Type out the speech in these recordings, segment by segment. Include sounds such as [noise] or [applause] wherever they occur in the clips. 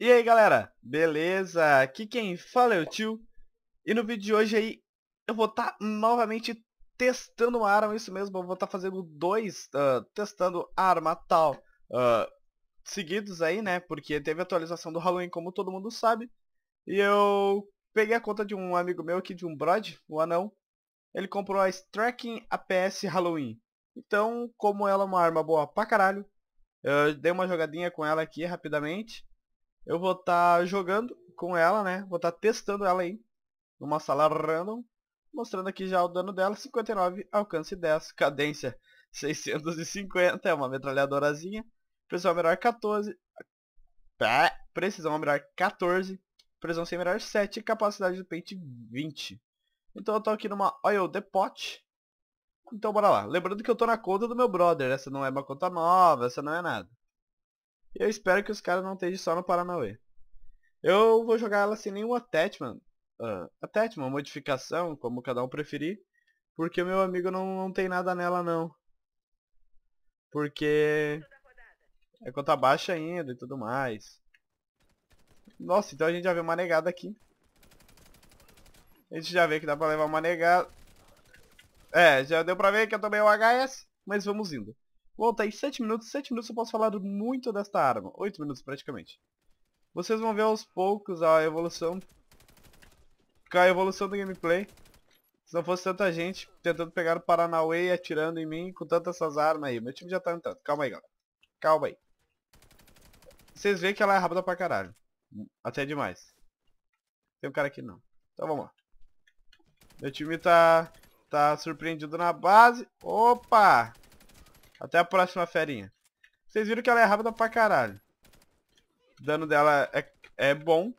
E aí galera, beleza? Aqui quem fala é o tio E no vídeo de hoje aí eu vou estar tá novamente testando uma arma, isso mesmo, eu vou estar tá fazendo dois, uh, testando arma tal uh, seguidos aí né, porque teve atualização do Halloween como todo mundo sabe E eu peguei a conta de um amigo meu aqui, de um brod, o um anão Ele comprou a Striking APS Halloween Então, como ela é uma arma boa pra caralho, eu dei uma jogadinha com ela aqui rapidamente eu vou estar tá jogando com ela, né? Vou estar tá testando ela aí. Numa sala random. Mostrando aqui já o dano dela. 59, alcance 10, cadência 650. É uma metralhadorazinha. Precisão melhor 14. Pá, precisão melhor 14. Precisão sem melhor 7. Capacidade de pente 20. Então eu tô aqui numa Oil Depot. Então bora lá. Lembrando que eu tô na conta do meu brother. Né? Essa não é uma conta nova, essa não é nada. E eu espero que os caras não estejam só no Paranauê. Eu vou jogar ela sem nenhum attachment. Uh, attachment, modificação, como cada um preferir. Porque o meu amigo não, não tem nada nela não. Porque... É conta baixa ainda e tudo mais. Nossa, então a gente já vê uma negada aqui. A gente já vê que dá pra levar uma negada. É, já deu pra ver que eu tomei o HS, mas vamos indo. Volta aí 7 minutos, 7 minutos eu posso falar muito desta arma, 8 minutos praticamente. Vocês vão ver aos poucos a evolução, a evolução do gameplay. Se não fosse tanta gente tentando pegar o Paranauê e atirando em mim com tantas essas armas aí. Meu time já tá entrando. Calma aí, galera. Calma aí. Vocês veem que ela é rápida pra caralho. Até demais. Tem um cara aqui não. Então vamos lá. Meu time tá, tá surpreendido na base. Opa! Até a próxima ferinha. Vocês viram que ela é rápida pra caralho. O dano dela é, é bom.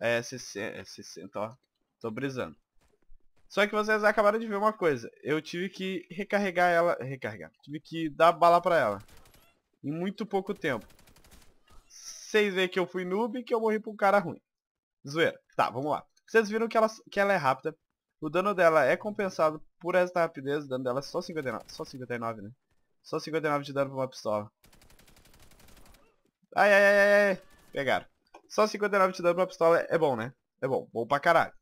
É 60, é ó. Tô brisando. Só que vocês acabaram de ver uma coisa. Eu tive que recarregar ela... Recarregar. Tive que dar bala pra ela. Em muito pouco tempo. Vocês veem que eu fui noob e que eu morri pra um cara ruim. Zoeira. Tá, vamos lá. Vocês viram que ela, que ela é rápida. O dano dela é compensado por essa rapidez. O dano dela é só 59. Só 59, né? Só 59 de dano pra uma pistola. Ai, ai, ai, ai, ai. Pegaram. Só 59 de dano pra uma pistola é bom, né? É bom. Bom pra caralho.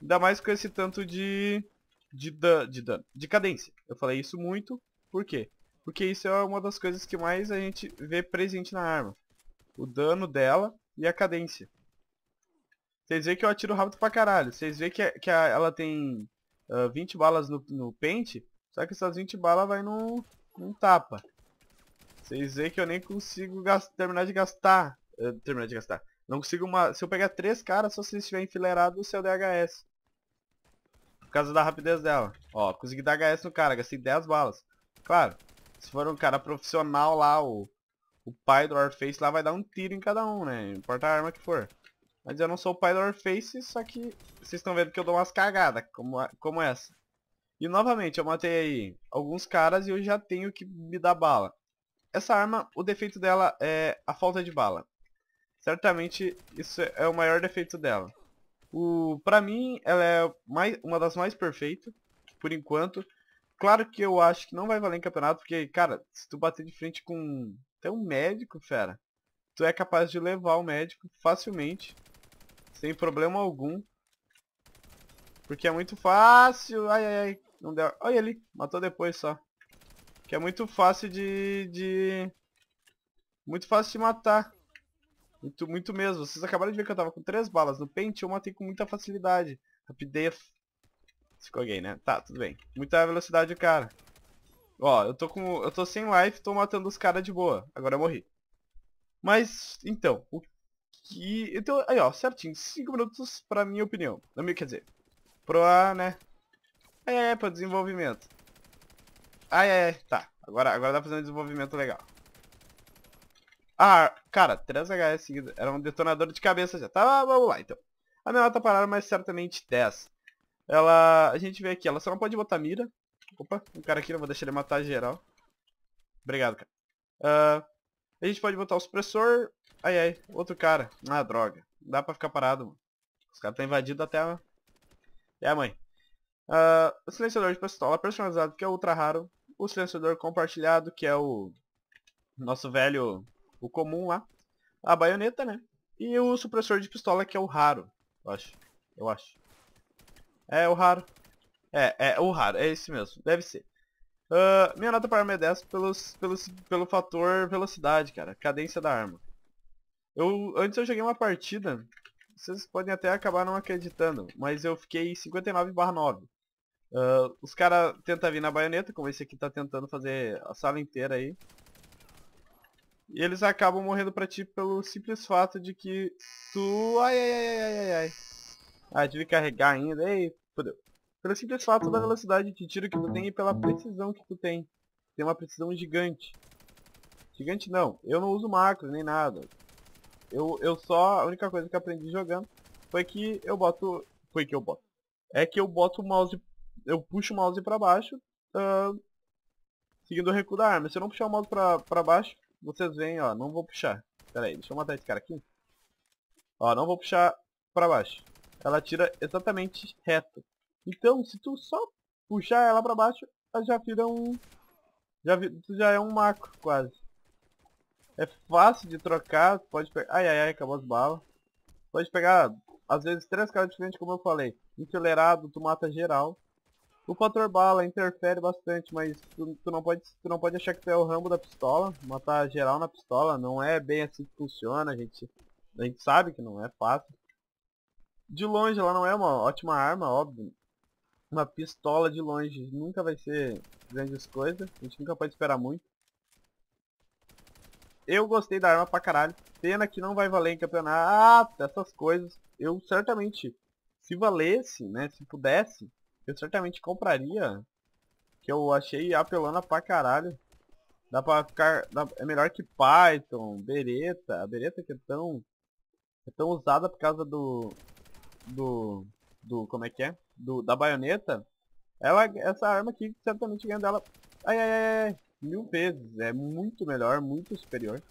Ainda mais com esse tanto de... De, dano, de dano. De cadência. Eu falei isso muito. Por quê? Porque isso é uma das coisas que mais a gente vê presente na arma. O dano dela e a cadência. Vocês veem que eu atiro rápido pra caralho. Vocês veem que, que a, ela tem uh, ah, 20 balas no, no pente. Só que essas 20 balas vai no, um tapa. Tá, vocês veem que eu nem consigo terminar de gastar. Uh, terminar de gastar. Não consigo uma... Se eu pegar três caras, só se eles estiverem enfileirados, o seu DHS. Por causa da rapidez dela. Ó, consegui dar HS no cara, gastei 10 balas. Claro, se for um cara profissional lá, o, o pai do Warface lá vai dar um tiro em cada um, né? Importa a arma que for. Mas eu não sou o pai do Warface, só que vocês estão vendo que eu dou umas cagadas, como, como essa. E novamente, eu matei aí alguns caras e eu já tenho que me dar bala. Essa arma, o defeito dela é a falta de bala. Certamente isso é o maior defeito dela. O, pra mim, ela é mais, uma das mais perfeitas, por enquanto. Claro que eu acho que não vai valer em campeonato, porque, cara, se tu bater de frente com até um médico, fera, tu é capaz de levar o médico facilmente, sem problema algum. Porque é muito fácil, ai ai ai, não deu. Olha ali, matou depois só. Que é muito fácil de... de... Muito fácil de matar. Muito, muito mesmo. Vocês acabaram de ver que eu tava com três balas. No pente eu matei com muita facilidade. Rapidez. Ficou gay, né? Tá, tudo bem. Muita velocidade, cara. Ó, eu tô com... Eu tô sem life, tô matando os caras de boa. Agora eu morri. Mas, então, o que... Então, aí ó, certinho, 5 minutos pra minha opinião. não me quer dizer, pra, né, é, é, pra desenvolvimento. Ah, é, é, tá. Agora, agora dá pra fazer um desenvolvimento legal. Ah, cara, 3 HS seguida. Era um detonador de cabeça já. Tá, vamos lá, então. A minha nota parada, mas certamente 10. Ela... A gente vê aqui, ela só não pode botar mira. Opa, um cara aqui, eu vou deixar ele matar geral. Obrigado, cara. Uh, a gente pode botar o supressor. Ai, ai, outro cara. Ah, droga. Não dá pra ficar parado, mano. Os caras estão tá invadindo até a... a mãe. Uh, o silenciador de pistola é personalizado, que é ultra raro. O silenciador compartilhado, que é o nosso velho, o comum lá. A baioneta, né? E o supressor de pistola, que é o raro, eu acho. Eu acho. É o raro. É, é o raro, é esse mesmo, deve ser. Uh, minha nota para a arma é 10 pelos, pelos, pelo fator velocidade, cara. Cadência da arma. Eu, antes eu joguei uma partida vocês podem até acabar não acreditando, mas eu fiquei 59 9. Uh, os caras tentam vir na baioneta, como esse aqui tá tentando fazer a sala inteira aí. E eles acabam morrendo pra ti pelo simples fato de que tu... Ai, ai, ai, ai, ai, ai. Ah, tive que carregar ainda. Ei, fodeu. Pelo simples fato da velocidade de tiro que tu tem e pela precisão que tu tem. Tem uma precisão gigante. Gigante não. Eu não uso macro nem nada. Eu, eu só... A única coisa que aprendi jogando foi que eu boto... Foi que eu boto. É que eu boto o mouse eu puxo o mouse para baixo, uh, seguindo o recuo da arma. Se eu não puxar o mouse pra, baixo, vocês veem, ó, não vou puxar. Pera aí, deixa eu matar esse cara aqui. Ó, não vou puxar pra baixo. Ela tira exatamente reto. Então, se tu só puxar ela pra baixo, ela já vira um... Já, vi... já é um macro, quase. É fácil de trocar, pode pegar... Ai, ai, ai, acabou as balas. Pode pegar, às vezes, três caras diferentes, como eu falei. Encelerado, tu mata geral. O fator bala interfere bastante, mas tu, tu, não pode, tu não pode achar que tu é o rambo da pistola, matar geral na pistola, não é bem assim que funciona, a gente, a gente sabe que não é fácil. De longe ela não é uma ótima arma, óbvio. Uma pistola de longe nunca vai ser grandes coisas, a gente nunca pode esperar muito. Eu gostei da arma pra caralho, pena que não vai valer em campeonato, essas coisas. Eu certamente, se valesse, né, se pudesse, eu certamente compraria. Que eu achei apelando pra caralho. Dá pra ficar... Dá, é melhor que Python, Bereta, A Bereta que é tão... É tão usada por causa do... Do... Do... Como é que é? Do, da baioneta. Ela... Essa arma aqui certamente ganha dela... Ai, ai, ai, ai. Mil vezes. É muito melhor, muito superior.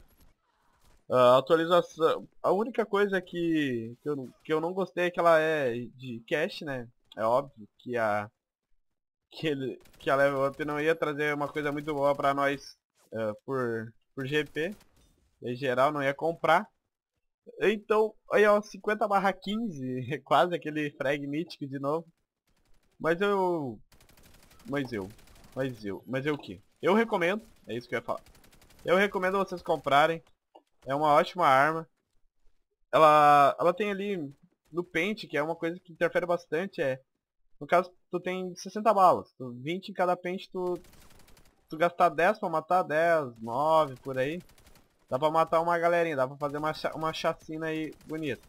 Uh, atualização... A única coisa que, que, eu, que eu não gostei é que ela é de cache, né? É óbvio que a que, ele, que a level up não ia trazer uma coisa muito boa para nós uh, por, por GP. Em geral não ia comprar. Então, aí ó, 50 barra 15, [laughs] é quase aquele frag mítico de novo. Mas eu... Mas eu... Mas eu... Mas eu o que? Eu recomendo, é isso que eu ia falar. Eu recomendo vocês comprarem. É uma ótima arma. Ela, ela tem ali no pente, que é uma coisa que interfere bastante, é no caso, tu tem 60 balas. 20 em cada pente, tu, tu gastar 10 pra matar 10, 9, por aí. Dá pra matar uma galerinha, dá pra fazer uma, uma chacina aí bonita.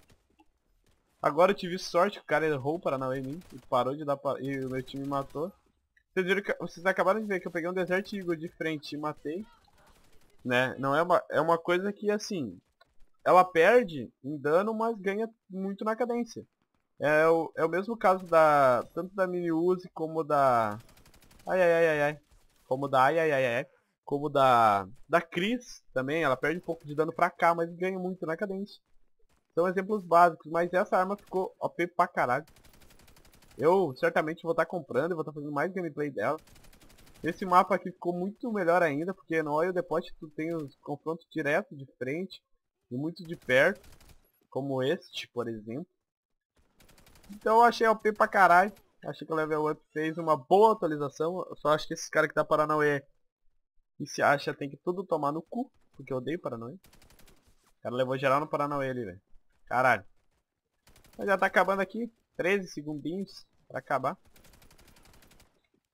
Agora eu tive sorte, que o cara errou para Paraná em mim, e parou de dar pra... e o meu time matou. Vocês, viram que... Vocês acabaram de ver que eu peguei um Desert Eagle de frente e matei. Né? Não é uma... é uma coisa que, assim, ela perde em dano, mas ganha muito na cadência. É, é o, é o mesmo caso da. Tanto da Mini Uzi como da. Ai ai ai ai ai. Como da ai ai ai ai. Como da. Da Cris também. Ela perde um pouco de dano pra cá, mas ganha muito na cadência. São exemplos básicos, mas essa arma ficou OP pra caralho. Eu certamente vou estar tá comprando e vou estar tá fazendo mais gameplay dela. Esse mapa aqui ficou muito melhor ainda, porque no Oil Depot tu tem os confrontos diretos de frente e muito de perto, como este, por exemplo. Então eu achei OP pra caralho. Achei que o Level Up fez uma boa atualização. Eu só acho que esses caras que tá Paranauê e se acha tem que tudo tomar no cu. Porque eu odeio Paranauê. O cara levou geral no Paranauê ali, velho. Caralho. Mas já tá acabando aqui. 13 segundinhos pra acabar.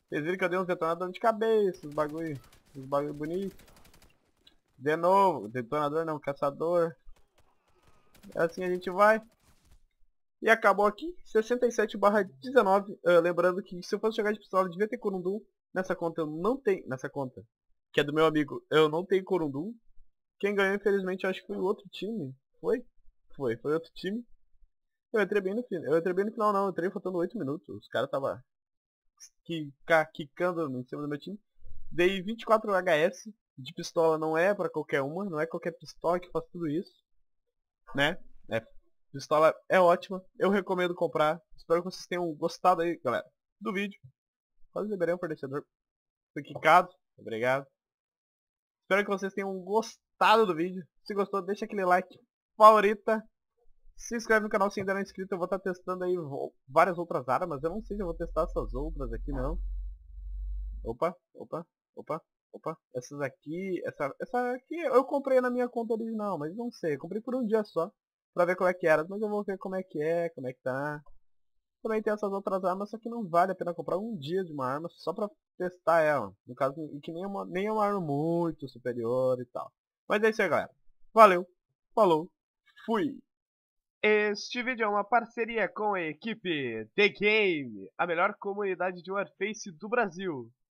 Vocês viram que eu dei uns detonadores de cabeça, os bagulho. Os bagulho bonitos De novo, detonador não, caçador. É assim a gente vai. E acabou aqui, 67 barra 19. Uh, eh, lembrando que se eu fosse jogar de pistola, devia ter Corundum. Nessa conta eu não tenho. Nessa conta, que é do meu amigo, eu não tenho Corundum. Quem ganhou, infelizmente, acho que foi o outro time. Foi? Foi, foi outro time. Eu entrei bem no final. Eu entrei bem no final não, eu entrei faltando 8 minutos. Os caras tava quicando em cima do meu time. Dei 24 HS de pistola não é pra qualquer uma, não é qualquer pistola que faz tudo isso. Né? É pistola é ótima, eu recomendo comprar. Espero que vocês tenham gostado aí, galera, do vídeo. Quase liberei um fornecedor. Fui quicado, obrigado. Espero que vocês tenham gostado do vídeo. Se gostou, deixa aquele like, favorita. Se inscreve no canal se ainda não é inscrito, eu vou estar tá testando aí várias outras armas. Eu não sei se eu vou testar essas outras aqui não. Opa, opa, opa, opa. Essas aqui, essa, essa aqui eu comprei na minha conta original, mas não sei. Eu comprei por um dia só pra ver como é que era. Mas eu vou ver como é que é, como é que tá. Também tem essas outras armas, só que não vale a pena comprar um dia de uma arma só pra testar ela. No caso, e que nem é, uma, nem é uma arma muito superior e tal. Mas é isso aí, galera. Valeu, falou, fui! Este vídeo é uma parceria com a equipe The Game, a melhor comunidade de Warface do Brasil.